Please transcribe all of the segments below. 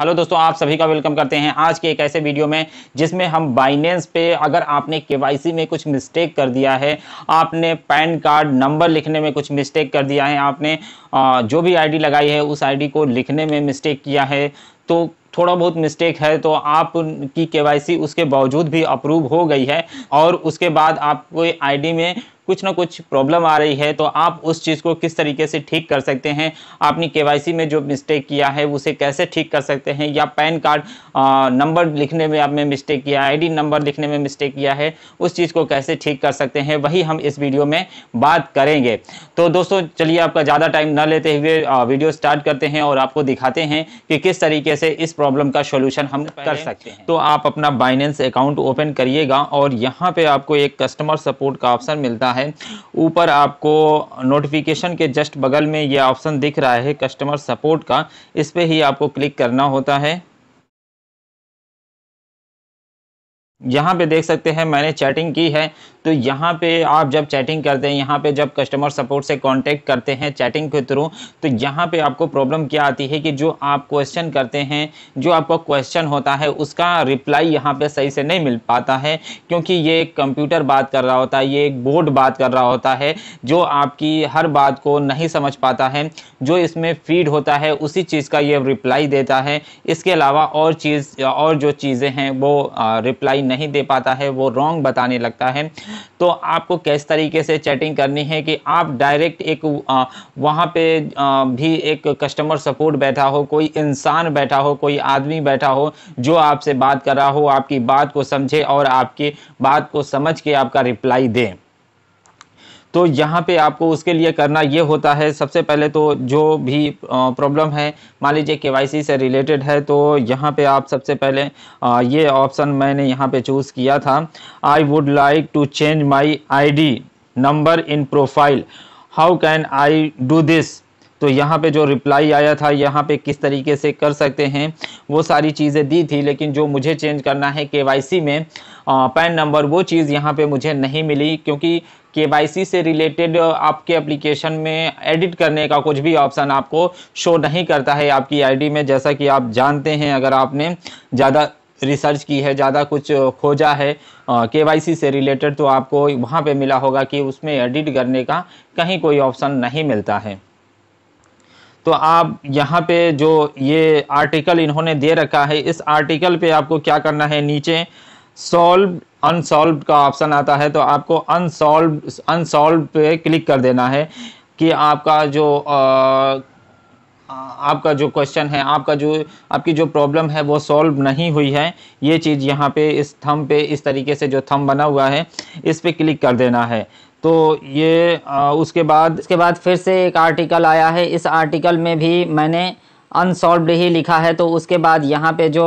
hello दोस्तों आप सभी का वेलकम करते हैं आज के एक ऐसे वीडियो में जिसमें हम बाइनेंस पे अगर आपने केवाईसी में कुछ मिस्टेक कर दिया है आपने पैन कार्ड नंबर लिखने में कुछ मिस्टेक कर दिया है आपने जो भी आईडी लगाई है उस आईडी को लिखने में मिस्टेक किया है तो थोड़ा बहुत मिस्टेक है तो आप की केवाईसी उसके बावजूद भी अप्रूव हो गई है और उसके बाद आपको आईडी में कुछ ना कुछ प्रॉब्लम आ रही है तो आप उस चीज़ को किस तरीके से ठीक कर सकते हैं आपने के में जो मिस्टेक किया है उसे कैसे ठीक कर सकते हैं या पैन कार्ड नंबर लिखने में आपने मिस्टेक किया आई नंबर लिखने में मिस्टेक किया है उस चीज़ को कैसे ठीक कर सकते हैं वही हम इस वीडियो में बात करेंगे तो दोस्तों चलिए आपका ज़्यादा टाइम ना लेते हुए वीडियो स्टार्ट करते हैं और आपको दिखाते हैं कि किस तरीके से इस प्रॉब्लम का सोल्यूशन हम तो कर सकते हैं तो आप अपना बाइनेंस अकाउंट ओपन करिएगा और यहाँ पे आपको एक कस्टमर सपोर्ट का ऑप्शन मिलता है ऊपर आपको नोटिफिकेशन के जस्ट बगल में ये ऑप्शन दिख रहा है कस्टमर सपोर्ट का इस पर ही आपको क्लिक करना होता है यहाँ पे देख सकते हैं मैंने चैटिंग की है तो यहाँ पे आप जब चैटिंग करते हैं यहाँ पे जब कस्टमर सपोर्ट से कांटेक्ट करते हैं चैटिंग के थ्रू तो यहाँ पे आपको प्रॉब्लम क्या आती है कि जो आप क्वेश्चन करते हैं जो आपका क्वेश्चन होता है उसका रिप्लाई यहाँ पे सही से नहीं मिल पाता है क्योंकि ये एक कंप्यूटर बात कर रहा होता है ये एक बोर्ड बात कर रहा होता है जो आपकी हर बात को नहीं समझ पाता है जो इसमें फीड होता है उसी चीज़ का ये रिप्लाई देता है इसके अलावा और चीज़ और जो चीज़ें हैं वो रिप्लाई नहीं दे पाता है वो रॉन्ग बताने लगता है तो आपको किस तरीके से चैटिंग करनी है कि आप डायरेक्ट एक वहाँ पे भी एक कस्टमर सपोर्ट बैठा हो कोई इंसान बैठा हो कोई आदमी बैठा हो जो आपसे बात कर रहा हो आपकी बात को समझे और आपकी बात को समझ के आपका रिप्लाई दें तो यहाँ पे आपको उसके लिए करना ये होता है सबसे पहले तो जो भी प्रॉब्लम है मान लीजिए के से रिलेटेड है तो यहाँ पे आप सबसे पहले ये ऑप्शन मैंने यहाँ पे चूज़ किया था I would like to change my I number in profile how can I do this तो यहाँ पे जो रिप्लाई आया था यहाँ पे किस तरीके से कर सकते हैं वो सारी चीज़ें दी थी लेकिन जो मुझे चेंज करना है के में पैन नंबर वो चीज़ यहाँ पे मुझे नहीं मिली क्योंकि के से रिलेटेड आपके एप्लीकेशन में एडिट करने का कुछ भी ऑप्शन आपको शो नहीं करता है आपकी आईडी में जैसा कि आप जानते हैं अगर आपने ज़्यादा रिसर्च की है ज़्यादा कुछ खोजा है के से रिलेटेड तो आपको वहाँ पे मिला होगा कि उसमें एडिट करने का कहीं कोई ऑप्शन नहीं मिलता है तो आप यहाँ पे जो ये आर्टिकल इन्होंने दे रखा है इस आर्टिकल पे आपको क्या करना है नीचे सॉल्व अनसॉल्व का ऑप्शन आता है तो आपको अनसॉल्व अनसॉल्व पे क्लिक कर देना है कि आपका जो आ, आपका जो क्वेश्चन है आपका जो आपकी जो प्रॉब्लम है वो सॉल्व नहीं हुई है ये चीज़ यहाँ पे इस थम पे इस तरीके से जो थम बना हुआ है इस पर क्लिक कर देना है तो ये आ, उसके बाद उसके बाद फिर से एक आर्टिकल आया है इस आर्टिकल में भी मैंने अनसॉल्व्ड ही लिखा है तो उसके बाद यहाँ पे जो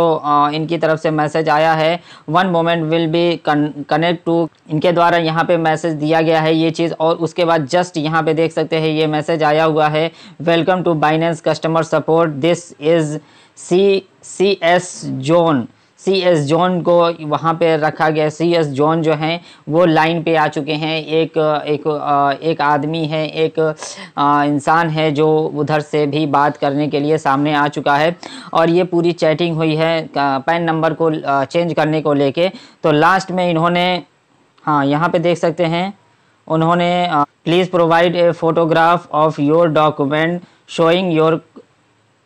इनकी तरफ से मैसेज आया है one moment will be connect to इनके द्वारा यहाँ पे मैसेज दिया गया है ये चीज़ और उसके बाद जस्ट यहाँ पे देख सकते हैं ये मैसेज आया हुआ है welcome to Binance customer support this is C C S John C S John को वहाँ पे रखा गया सी एस जॉन जो हैं वो लाइन पे आ चुके हैं एक एक एक आदमी है एक इंसान है जो उधर से भी बात करने के लिए सामने आ चुका है और ये पूरी चैटिंग हुई है पैन नंबर को चेंज करने को लेके तो लास्ट में इन्होंने हाँ यहाँ पे देख सकते हैं उन्होंने please provide a photograph of your document showing your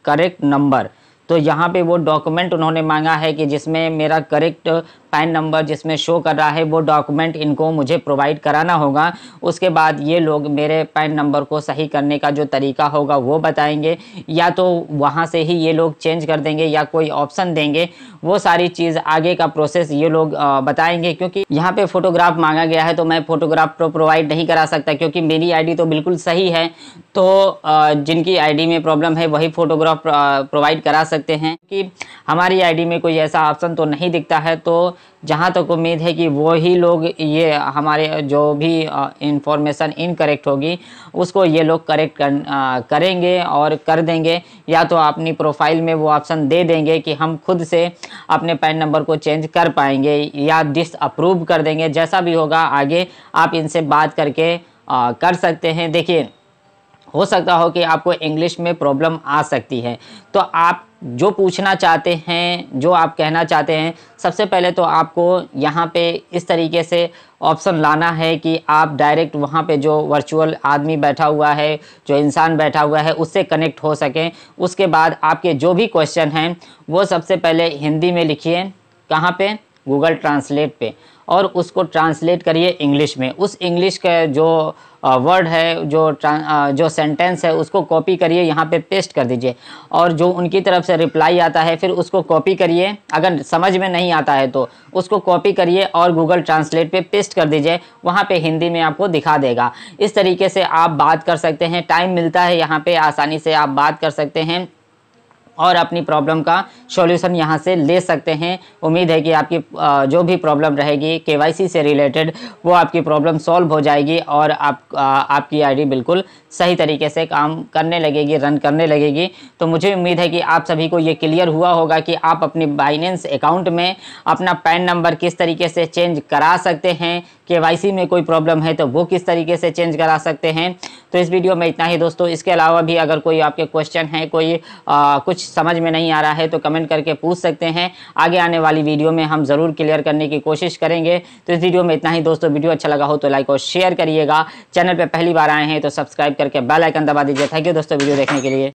correct number तो यहाँ पे वो डॉक्यूमेंट उन्होंने मांगा है कि जिसमें मेरा करेक्ट पैन नंबर जिसमें शो कर रहा है वो डॉक्यूमेंट इनको मुझे प्रोवाइड कराना होगा उसके बाद ये लोग मेरे पैन नंबर को सही करने का जो तरीका होगा वो बताएंगे या तो वहाँ से ही ये लोग चेंज कर देंगे या कोई ऑप्शन देंगे वो सारी चीज़ आगे का प्रोसेस ये लोग बताएंगे क्योंकि यहाँ पे फोटोग्राफ मांगा गया है तो मैं फ़ोटोग्राफ तो प्रोवाइड नहीं करा सकता क्योंकि मेरी आई तो बिल्कुल सही है तो जिनकी आई में प्रॉब्लम है वही फ़ोटोग्राफ प्रोवाइड करा सकते सकते हैं कि हमारी आईडी में कोई ऐसा ऑप्शन तो नहीं दिखता है तो जहां तक उम्मीद है कि वो ही लोग ये हमारे जो भी इंफॉर्मेशन इनकरेक्ट होगी उसको ये लोग करेक्ट कर, करेंगे और कर देंगे या तो अपनी प्रोफाइल में वो ऑप्शन दे देंगे कि हम खुद से अपने पैन नंबर को चेंज कर पाएंगे या डिसअप्रूव कर देंगे जैसा भी होगा आगे आप इनसे बात करके आ, कर सकते हैं देखिए हो सकता हो कि आपको इंग्लिश में प्रॉब्लम आ सकती है तो आप जो पूछना चाहते हैं जो आप कहना चाहते हैं सबसे पहले तो आपको यहाँ पे इस तरीके से ऑप्शन लाना है कि आप डायरेक्ट वहाँ पे जो वर्चुअल आदमी बैठा हुआ है जो इंसान बैठा हुआ है उससे कनेक्ट हो सकें उसके बाद आपके जो भी क्वेश्चन हैं वो सबसे पहले हिंदी में लिखिए कहाँ पे गूगल ट्रांसलेट पे और उसको ट्रांसलेट करिए इंग्लिश में उस इंग्लिश का जो वर्ड है जो जो सेंटेंस है उसको कॉपी करिए यहाँ पे पेस्ट कर दीजिए और जो उनकी तरफ से रिप्लाई आता है फिर उसको कॉपी करिए अगर समझ में नहीं आता है तो उसको कॉपी करिए और गूगल ट्रांसलेट पे पेस्ट कर दीजिए वहाँ पे हिंदी में आपको दिखा देगा इस तरीके से आप बात कर सकते हैं टाइम मिलता है यहाँ पर आसानी से आप बात कर सकते हैं और अपनी प्रॉब्लम का सॉल्यूशन यहाँ से ले सकते हैं उम्मीद है कि आपकी जो भी प्रॉब्लम रहेगी केवाईसी से रिलेटेड वो आपकी प्रॉब्लम सॉल्व हो जाएगी और आप आपकी आईडी बिल्कुल सही तरीके से काम करने लगेगी रन करने लगेगी तो मुझे उम्मीद है कि आप सभी को ये क्लियर हुआ होगा कि आप अपने बाइनेंस अकाउंट में अपना पैन नंबर किस तरीके से चेंज करा सकते हैं के में कोई प्रॉब्लम है तो वो किस तरीके से चेंज करा सकते हैं तो इस वीडियो में इतना ही दोस्तों इसके अलावा भी अगर कोई आपके क्वेश्चन है कोई आ, कुछ समझ में नहीं आ रहा है तो कमेंट करके पूछ सकते हैं आगे आने वाली वीडियो में हम ज़रूर क्लियर करने की कोशिश करेंगे तो इस वीडियो में इतना ही दोस्तों वीडियो अच्छा लगा हो तो लाइक और शेयर करिएगा चैनल पर पहली बार आए हैं तो सब्सक्राइब करके बेल आइकन दबा दीजिए थैंक यू दोस्तों वीडियो देखने के लिए